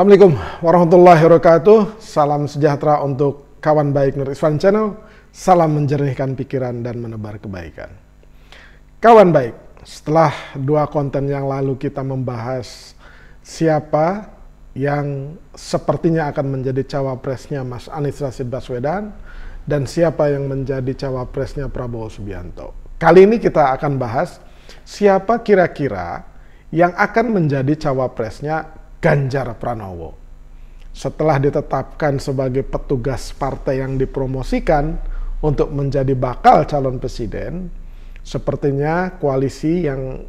Assalamualaikum warahmatullahi wabarakatuh. Salam sejahtera untuk kawan baik Nur Isfan Channel. Salam menjernihkan pikiran dan menebar kebaikan. Kawan baik, setelah dua konten yang lalu kita membahas siapa yang sepertinya akan menjadi cawapresnya Mas Anies Rashid Baswedan dan siapa yang menjadi cawapresnya Prabowo Subianto. Kali ini kita akan bahas siapa kira-kira yang akan menjadi cawapresnya Ganjar Pranowo. Setelah ditetapkan sebagai petugas partai yang dipromosikan untuk menjadi bakal calon presiden, sepertinya koalisi yang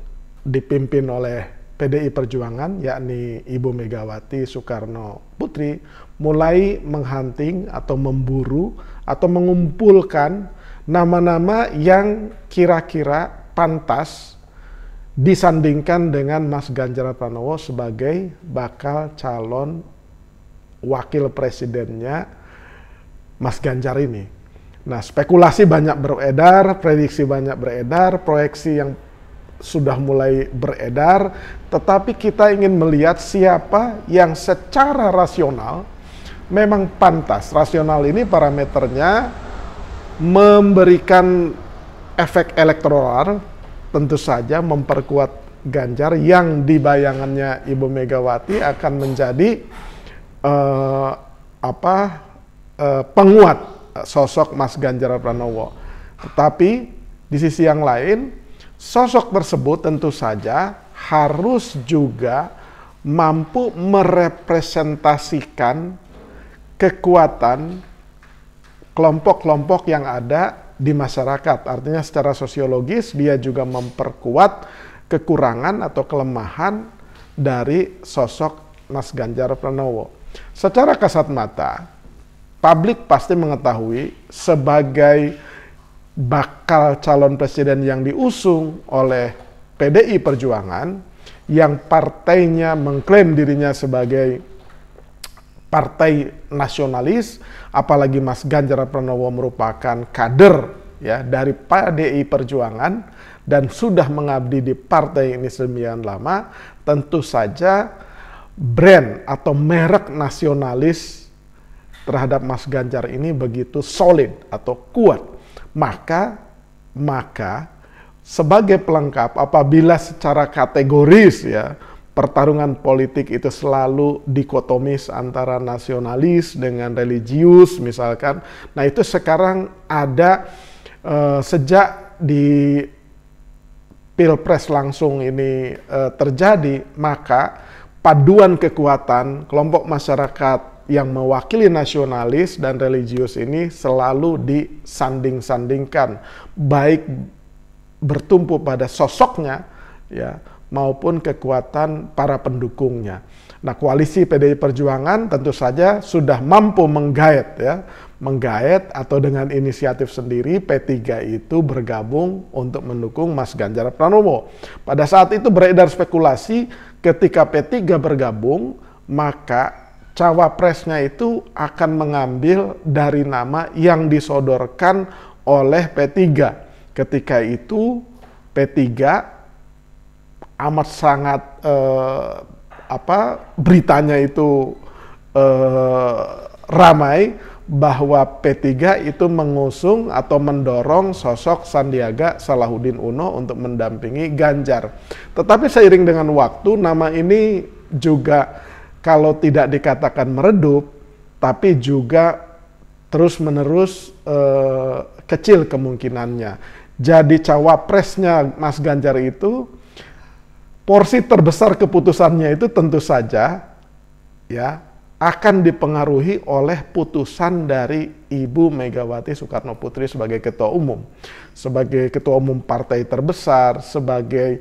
dipimpin oleh PDI Perjuangan, yakni Ibu Megawati Soekarno Putri, mulai menghunting atau memburu atau mengumpulkan nama-nama yang kira-kira pantas disandingkan dengan Mas Ganjar Pranowo sebagai bakal calon wakil presidennya Mas Ganjar ini. Nah, spekulasi banyak beredar, prediksi banyak beredar, proyeksi yang sudah mulai beredar, tetapi kita ingin melihat siapa yang secara rasional memang pantas. Rasional ini parameternya memberikan efek elektoral tentu saja memperkuat Ganjar yang dibayangannya Ibu Megawati akan menjadi uh, apa uh, penguat sosok Mas Ganjar Pranowo. Tetapi di sisi yang lain, sosok tersebut tentu saja harus juga mampu merepresentasikan kekuatan kelompok-kelompok yang ada di masyarakat. Artinya secara sosiologis dia juga memperkuat kekurangan atau kelemahan dari sosok Mas Ganjar Pranowo. Secara kasat mata, publik pasti mengetahui sebagai bakal calon presiden yang diusung oleh PDI Perjuangan yang partainya mengklaim dirinya sebagai partai nasionalis, apalagi Mas Ganjar Pranowo merupakan kader ya dari PDI Perjuangan dan sudah mengabdi di partai ini sembilan lama, tentu saja brand atau merek nasionalis terhadap Mas Ganjar ini begitu solid atau kuat. Maka maka sebagai pelengkap apabila secara kategoris ya pertarungan politik itu selalu dikotomis antara nasionalis dengan religius misalkan. Nah, itu sekarang ada uh, sejak di pilpres langsung ini uh, terjadi, maka paduan kekuatan kelompok masyarakat yang mewakili nasionalis dan religius ini selalu disanding-sandingkan, baik bertumpu pada sosoknya, ya maupun kekuatan para pendukungnya. Nah, koalisi PDI Perjuangan tentu saja sudah mampu menggaet ya, menggaet atau dengan inisiatif sendiri P3 itu bergabung untuk mendukung Mas Ganjar Pranowo. Pada saat itu beredar spekulasi ketika P3 bergabung, maka cawapresnya itu akan mengambil dari nama yang disodorkan oleh P3. Ketika itu P3 amat sangat eh, apa beritanya itu eh, ramai bahwa P3 itu mengusung atau mendorong sosok Sandiaga Salahuddin Uno untuk mendampingi Ganjar. Tetapi seiring dengan waktu nama ini juga kalau tidak dikatakan meredup tapi juga terus-menerus eh, kecil kemungkinannya. Jadi cawapresnya Mas Ganjar itu porsi terbesar keputusannya itu tentu saja ya akan dipengaruhi oleh putusan dari Ibu Megawati Soekarno Putri sebagai ketua umum, sebagai ketua umum partai terbesar, sebagai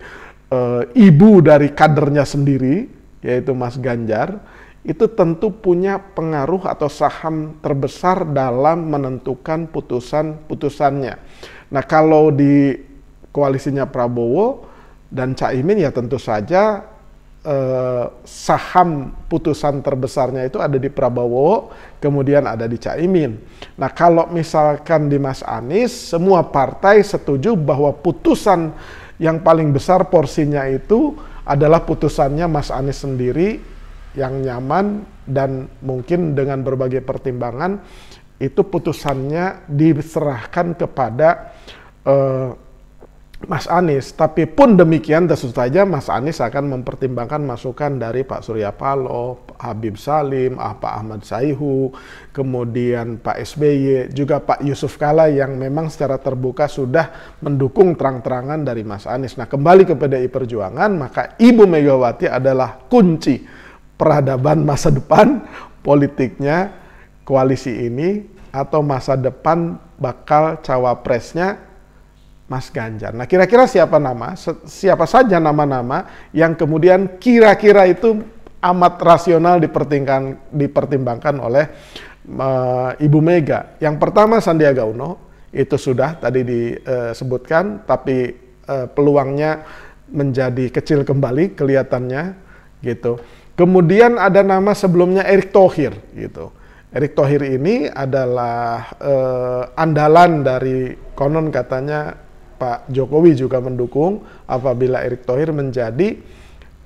e, ibu dari kadernya sendiri yaitu Mas Ganjar, itu tentu punya pengaruh atau saham terbesar dalam menentukan putusan-putusannya. Nah, kalau di koalisinya Prabowo dan Caimin ya tentu saja eh, saham putusan terbesarnya itu ada di Prabowo, kemudian ada di Caimin. Nah kalau misalkan di Mas Anies, semua partai setuju bahwa putusan yang paling besar porsinya itu adalah putusannya Mas Anies sendiri yang nyaman dan mungkin dengan berbagai pertimbangan itu putusannya diserahkan kepada eh, Mas Anies. Tapi pun demikian tentu saja Mas Anies akan mempertimbangkan masukan dari Pak Surya Paloh, Habib Salim, ah, Pak Ahmad Saihu, kemudian Pak SBY, juga Pak Yusuf Kala yang memang secara terbuka sudah mendukung terang-terangan dari Mas Anies. Nah kembali ke PDI Perjuangan, maka Ibu Megawati adalah kunci peradaban masa depan politiknya koalisi ini atau masa depan bakal cawapresnya Mas Ganjar. Nah, kira-kira siapa nama, siapa saja nama-nama yang kemudian kira-kira itu amat rasional dipertimbangkan, oleh uh, Ibu Mega. Yang pertama Sandiaga Uno itu sudah tadi disebutkan, eh, tapi uh, peluangnya menjadi kecil kembali kelihatannya gitu. Kemudian ada nama sebelumnya Erick Thohir gitu. Erick Thohir ini adalah uh, andalan dari konon katanya Pak Jokowi juga mendukung apabila Erick Thohir menjadi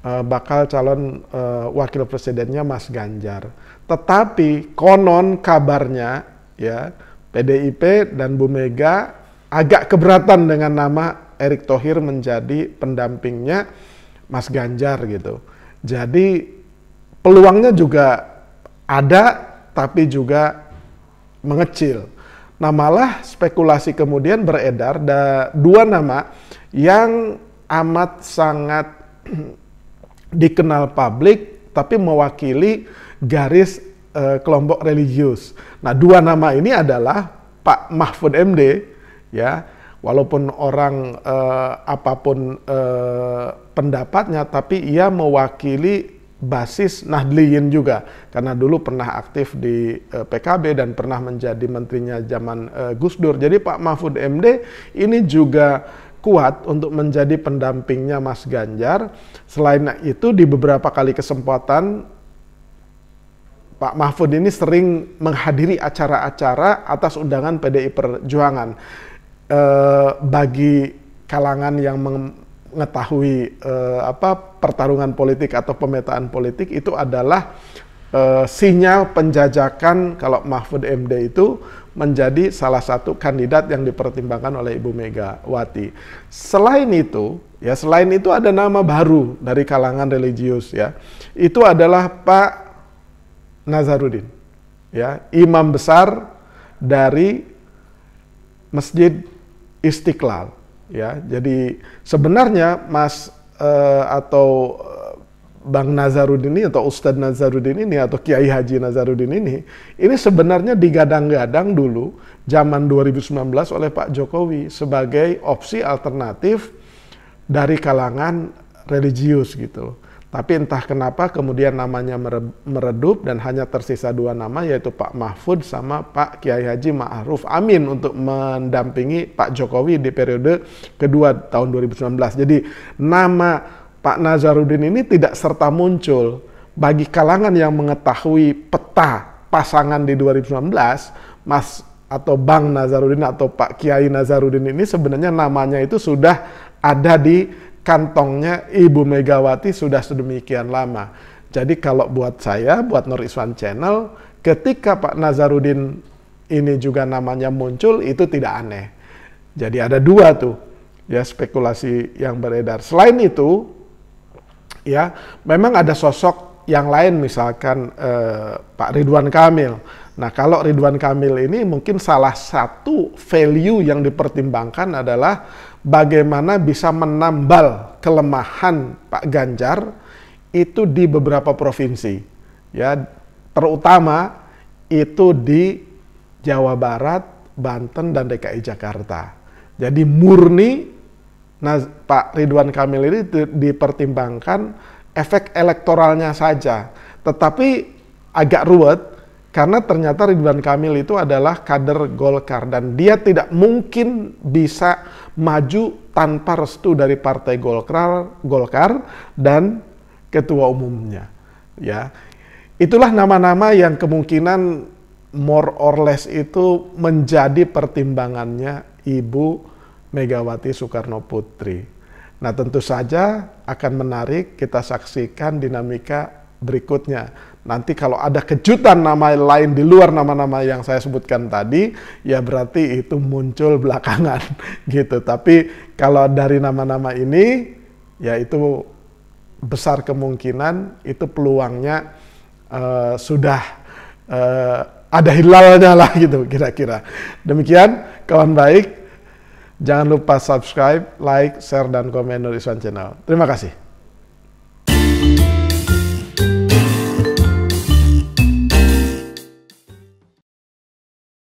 uh, bakal calon uh, wakil presidennya Mas Ganjar. Tetapi konon kabarnya ya PDIP dan Bu Mega agak keberatan dengan nama Erick Thohir menjadi pendampingnya Mas Ganjar gitu. Jadi peluangnya juga ada tapi juga mengecil. Nah malah spekulasi kemudian beredar ada dua nama yang amat sangat dikenal publik tapi mewakili garis eh, kelompok religius. Nah dua nama ini adalah Pak Mahfud MD ya walaupun orang eh, apapun eh, pendapatnya tapi ia mewakili basis Nahdliyin juga karena dulu pernah aktif di e, eh, PKB dan pernah menjadi menterinya zaman e, Gus Dur. Jadi Pak Mahfud MD ini juga kuat untuk menjadi pendampingnya Mas Ganjar. Selain itu di beberapa kali kesempatan Pak Mahfud ini sering menghadiri acara-acara atas undangan PDI Perjuangan. E, bagi kalangan yang mengetahui uh, apa pertarungan politik atau pemetaan politik itu adalah uh, sinyal penjajakan kalau Mahfud MD itu menjadi salah satu kandidat yang dipertimbangkan oleh Ibu Megawati. Selain itu, ya selain itu ada nama baru dari kalangan religius ya. Itu adalah Pak Nazarudin. Ya, imam besar dari Masjid Istiqlal ya jadi sebenarnya Mas uh, atau eh, Bang Nazarudin ini atau Ustadz Nazarudin ini atau Kiai Haji Nazarudin ini ini sebenarnya digadang-gadang dulu zaman 2019 oleh Pak Jokowi sebagai opsi alternatif dari kalangan religius gitu tapi entah kenapa kemudian namanya meredup dan hanya tersisa dua nama yaitu Pak Mahfud sama Pak Kiai Haji Ma'ruf Amin untuk mendampingi Pak Jokowi di periode kedua tahun 2019. Jadi nama Pak Nazarudin ini tidak serta muncul bagi kalangan yang mengetahui peta pasangan di 2019, Mas atau Bang Nazarudin atau Pak Kiai Nazarudin ini sebenarnya namanya itu sudah ada di kantongnya Ibu Megawati sudah sedemikian lama. Jadi kalau buat saya, buat Nur Iswan Channel, ketika Pak Nazarudin ini juga namanya muncul, itu tidak aneh. Jadi ada dua tuh, ya spekulasi yang beredar. Selain itu, ya memang ada sosok yang lain misalkan eh, Pak Ridwan Kamil. Nah kalau Ridwan Kamil ini mungkin salah satu value yang dipertimbangkan adalah bagaimana bisa menambal kelemahan Pak Ganjar itu di beberapa provinsi. Ya, terutama itu di Jawa Barat, Banten dan DKI Jakarta. Jadi murni nah Pak Ridwan Kamil ini dipertimbangkan efek elektoralnya saja. Tetapi agak ruwet karena ternyata Ridwan Kamil itu adalah kader Golkar dan dia tidak mungkin bisa maju tanpa restu dari Partai Golkar, Golkar dan ketua umumnya. Ya. Itulah nama-nama yang kemungkinan more or less itu menjadi pertimbangannya Ibu Megawati Soekarno Putri. Nah, tentu saja akan menarik kita saksikan dinamika berikutnya. Nanti kalau ada kejutan nama lain di luar nama-nama yang saya sebutkan tadi, ya berarti itu muncul belakangan gitu. Tapi kalau dari nama-nama ini, ya itu besar kemungkinan itu peluangnya uh, sudah uh, ada hilalnya lah gitu kira-kira. Demikian kawan baik, jangan lupa subscribe, like, share, dan komen di Iswan Channel. Terima kasih.